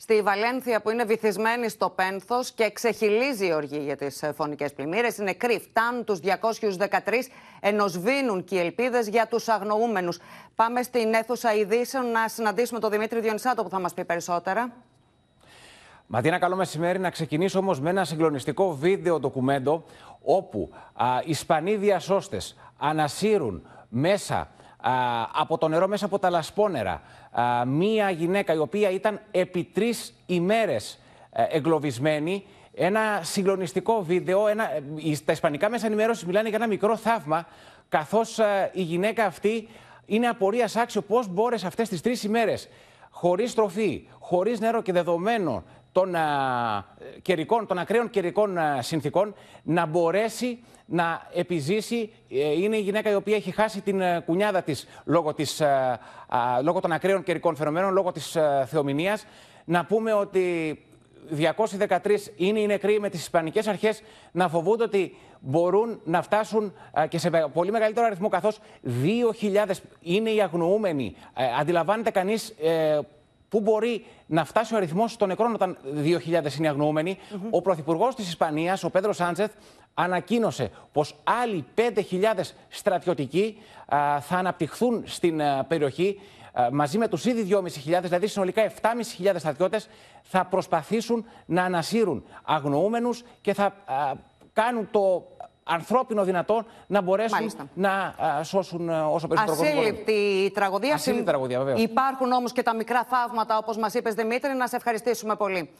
στη Βαλένθια που είναι βυθισμένη στο πένθος και ξεχυλίζει η οργή για τις ε, φωνικές πλημμύρες. Είναι νεκροί φτάνουν τους 213, ενώ σβήνουν και οι ελπίδες για τους αγνοούμενους. Πάμε στην αίθουσα ειδήσεων να συναντήσουμε τον Δημήτρη Διονυσάτο που θα μας πει περισσότερα. Ματίνα, καλό μεσημέρι. Να ξεκινήσω όμως με ένα συγκλονιστικό βίντεο ντοκουμέντο όπου οι Ισπανοί διασώστες ανασύρουν μέσα από το νερό μέσα από τα λασπόνερα. Μία γυναίκα η οποία ήταν επί τρεις ημέρες ε, εγκλωβισμένη. Ένα συγκλονιστικό βίντεο. Ένα, ε, τα ισπανικά μέσα ενημέρωση μιλάνε για ένα μικρό θαύμα, καθώς ε, η γυναίκα αυτή είναι απορίας άξιο πώς μπόρεσε αυτές τις τρεις ημέρες χωρίς τροφή, χωρίς νερό και δεδομένο των, καιρικών, των ακραίων καιρικών συνθήκων να μπορέσει να επιζήσει. Ε, είναι η γυναίκα η οποία έχει χάσει την ε, κουνιάδα της λόγω, της, ε, λόγω των ακραίων καιρικών φαινομένων, λόγω της θεομηνίας. Να πούμε ότι 213 είναι οι νεκροί με τις Ισπανικές αρχές να φοβούνται ότι μπορούν να φτάσουν και σε πολύ μεγαλύτερο αριθμό καθώς 2.000 είναι οι αγνοούμενοι. Αντιλαμβάνεται κανείς Πού μπορεί να φτάσει ο αριθμός των νεκρών όταν 2.000 είναι αγνοούμενοι. Ο Πρωθυπουργός της Ισπανίας, ο Πέντρο Σάντσεθ, ανακοίνωσε πως άλλοι 5.000 στρατιωτικοί θα αναπτυχθούν στην περιοχή μαζί με τους ήδη 2.500, δηλαδή συνολικά 7.500 στρατιώτες θα προσπαθήσουν να ανασύρουν αγνοούμενους και θα κάνουν το ανθρώπινο δυνατόν να μπορέσουν να σώσουν ε, όσο περισσότερο κόσμο. Ασύλληπτη τραγωδία. Ασύλληπτη τραγωδία, βέβαια. Υπάρχουν όμως και τα μικρά θαύματα, όπως μας είπες Δημήτρη. Να σε ευχαριστήσουμε πολύ.